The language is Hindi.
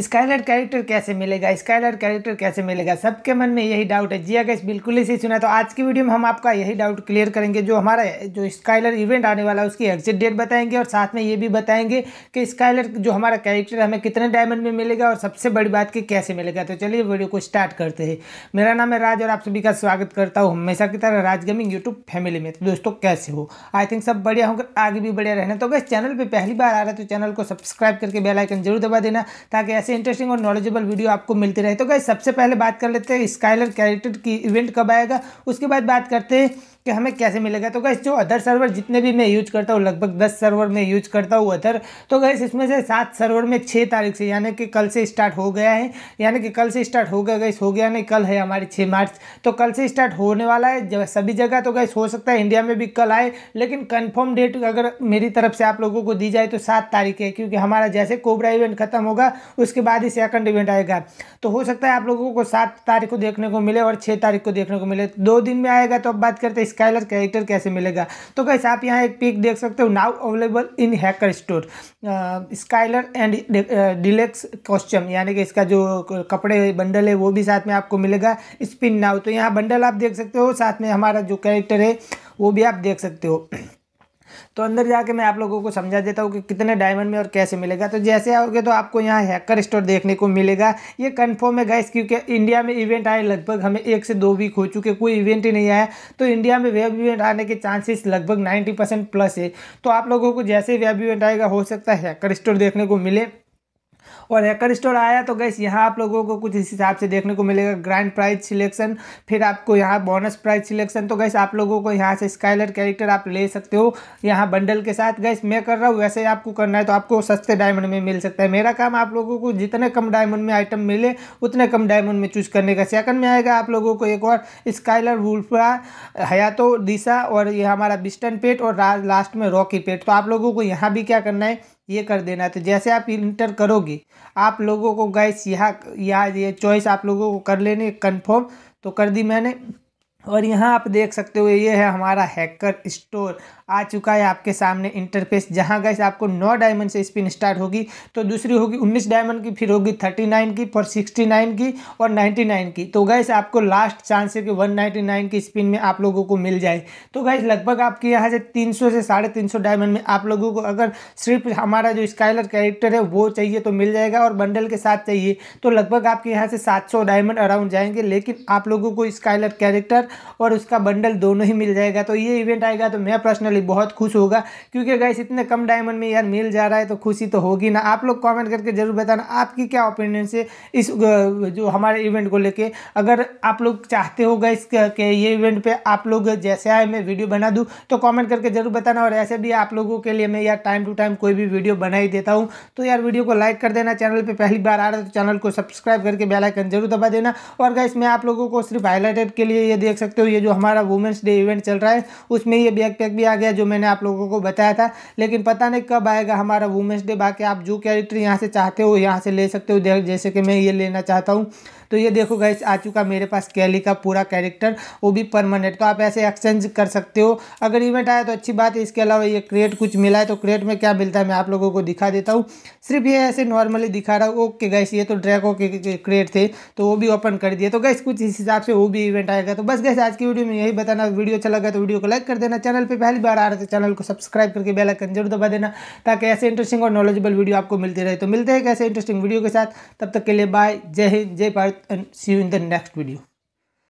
स्काइलर कैरेक्टर कैसे मिलेगा स्काइलर कैरेक्टर कैसे मिलेगा सबके मन में यही डाउट है जी अगर बिल्कुल ही सही सुना तो आज की वीडियो में हम आपका यही डाउट क्लियर करेंगे जो हमारा जो स्काइलर इवेंट आने वाला है उसकी एग्जिट डेट बताएंगे और साथ में ये भी बताएंगे कि स्काइलर जो हमारा कैरेक्टर हमें कितने डायमंड में मिलेगा और सबसे बड़ी बात कि कैसे मिलेगा तो चलिए वीडियो को स्टार्ट करते हैं मेरा नाम है राज और आप सभी का स्वागत करता हूँ हमेशा की तरह राज गेमिंग यूट्यूब फैमिली में तो दोस्तों कैसे हो आई थिंक सब बढ़िया होकर आगे भी बढ़िया रहना तो अगर चैनल पर पहली बार आ रहा है तो चैनल को सब्सक्राइब करके बेलाइकन जरूर दबा देना ताकि ऐसे इंटरेस्टिंग और नॉलेजेबल वीडियो आपको मिलती रहे तो गाइज सबसे पहले बात कर लेते हैं स्काइलर कैरेक्टर की इवेंट कब आएगा उसके बाद बात करते हैं कि हमें कैसे मिलेगा तो गैस जो अदर सर्वर जितने भी मैं यूज करता हूँ लगभग दस सर्वर में यूज करता हूँ अदर तो गैस इसमें से सात सर्वर में छः तारीख से यानी कि कल से स्टार्ट हो गया है यानी कि कल से स्टार्ट हो गया गैस हो गया नहीं कल है हमारी छः मार्च तो कल से स्टार्ट होने वाला है जब सभी जगह तो गैस हो सकता है इंडिया में भी कल आए लेकिन कन्फर्म डेट अगर मेरी तरफ से आप लोगों को दी जाए तो सात तारीख है क्योंकि हमारा जैसे कोबरा इवेंट खत्म होगा उसके बाद ही सेकंड इवेंट आएगा तो हो सकता है आप लोगों को सात तारीख को देखने को मिले और छः तारीख को देखने को मिले दो दिन में आएगा तो अब बात करते हैं स्काइलर कैरेक्टर कैसे मिलेगा तो कैसे आप यहाँ एक पिक देख सकते हो now available in hacker store Skylar and deluxe costume यानी कि इसका जो कपड़े बंडल है वो भी साथ में आपको मिलेगा स्पिन नाउ तो यहाँ बंडल आप देख सकते हो साथ में हमारा जो कैरेक्टर है वो भी आप देख सकते हो तो अंदर जाके मैं आप लोगों को समझा देता हूँ कि कितने डायमंड में और कैसे मिलेगा तो जैसे आओगे तो आपको यहाँ हैकर स्टोर देखने को मिलेगा ये कन्फर्म है गैस क्योंकि इंडिया में इवेंट आए लगभग हमें एक से दो वीक हो चुके कोई इवेंट ही नहीं आया तो इंडिया में वेब इवेंट आने के चांसेस लगभग नाइन्टी प्लस है तो आप लोगों को जैसे वेब इवेंट आएगा हो सकता है हैकर स्टोर देखने को मिले और हैकर स्टोर आया तो गैस यहाँ आप लोगों को कुछ इस हिसाब से देखने को मिलेगा ग्रैंड प्राइज सिलेक्शन फिर आपको यहाँ बोनस प्राइज सिलेक्शन तो गैस आप लोगों को यहाँ से स्काइलर कैरेक्टर आप ले सकते हो यहाँ बंडल के साथ गैस मैं कर रहा हूँ वैसे आपको करना है तो आपको सस्ते डायमंड में मिल सकता है मेरा काम आप लोगों को जितने कम डायमंड में आइटम मिले उतने कम डायमंड में चूज करने का सेकंड में आएगा आप लोगों को एक और स्काइलर वुल्फ्रा हयातो दिशा और ये हमारा बिस्टन पेट और लास्ट में रॉकी पेट तो आप लोगों को यहाँ भी क्या करना है ये कर देना है तो जैसे आप इंटर करोगे आप लोगों को गाइस यहाँ यहाँ ये चॉइस आप लोगों को कर लेने कंफर्म तो कर दी मैंने और यहाँ आप देख सकते हो ये है हमारा हैकर स्टोर आ चुका है आपके सामने इंटरफेस जहां गए आपको नौ डायमंड से स्पिन स्टार्ट होगी तो दूसरी होगी उन्नीस डायमंड की फिर होगी थर्टी नाइन की फिर सिक्सटी नाइन की और नाइन्टी नाइन की तो गए आपको लास्ट चांस है कि वन नाइन्टी नाइन की स्पिन में आप लोगों को मिल जाए तो गैस लगभग आपके यहाँ से तीन सौ से साढ़े तीन सौ डायमंड में आप लोगों को अगर सिर्फ हमारा जो स्काइलर कैरेक्टर है वो चाहिए तो मिल जाएगा और बंडल के साथ चाहिए तो लगभग आपके यहाँ से सात सौ डायमंड अराउंड जाएंगे लेकिन आप लोगों को स्काइलर कैरेक्टर और उसका बंडल दोनों ही मिल जाएगा तो ये इवेंट आएगा तो मैं पर्सनली भाई बहुत खुश होगा क्योंकि गैस इतने कम डायमंड में यार मिल जा रहा है तो खुशी तो होगी ना आप लोग कमेंट करके ज़रूर बताना आपकी क्या ओपिनियन से इस जो हमारे इवेंट को लेके अगर आप लोग चाहते हो गैस के ये इवेंट पे आप लोग जैसे आए मैं वीडियो बना दूँ तो कॉमेंट करके ज़रूर बताना और ऐसे भी आप लोगों के लिए मैं यार टाइम टू टाइम कोई भी वीडियो बना ही देता हूँ तो यार वीडियो को लाइक कर देना चैनल पर पहली बार आ रहा है तो चैनल को सब्सक्राइब करके बेलाइकन जरूर दबा देना और गैस मैं आप लोगों को सिर्फ हाईलाइटेड के लिए ये देख सकते हो ये जो हमारा वुमेंस डे इवेंट चल रहा है उसमें ये बैग पैक भी आ गया जो मैंने आप लोगों को बताया था लेकिन पता नहीं कब आएगा हमारा वुमेंस डे बाकी आप जो कैरेक्टर यहाँ से चाहते हो यहाँ से ले सकते हो जैसे कि मैं ये लेना चाहता हूँ तो ये देखो गाइस आ चुका मेरे पास कैली का पूरा कैरेक्टर वो भी परमानेंट तो आप ऐसे एक्सचेंज कर सकते हो अगर इवेंट आया तो अच्छी बात है इसके अलावा ये क्रेट कुछ मिला है तो क्रेट में क्या मिलता है मैं आप लोगों को दिखा देता हूँ सिर्फ ये ऐसे नॉर्मली दिखा रहा हूँ ओके गाइस ये तो ड्रैको के क्रेट थे तो वो भी ओपन कर दिए तो गैस कुछ इस हिसाब से वो भी इवेंट आएगा तो बस गैस आज की वीडियो में यही बताना वीडियो अच्छा लगा तो वीडियो को लाइक कर देना चैनल पर पहली बार आ रहे थे चैनल तो को सब्सक्राइब करके बेल आइकन जरूर दबा देना ताकि ऐसे इंटरेस्टिंग और नॉलेजेबल वीडियो आपको मिलती रहे तो मिलते हैं ऐसे इंटरेस्टिंग वीडियो के साथ तब तक के लिए बाय जय हिंद जय Bharat and see you in the next video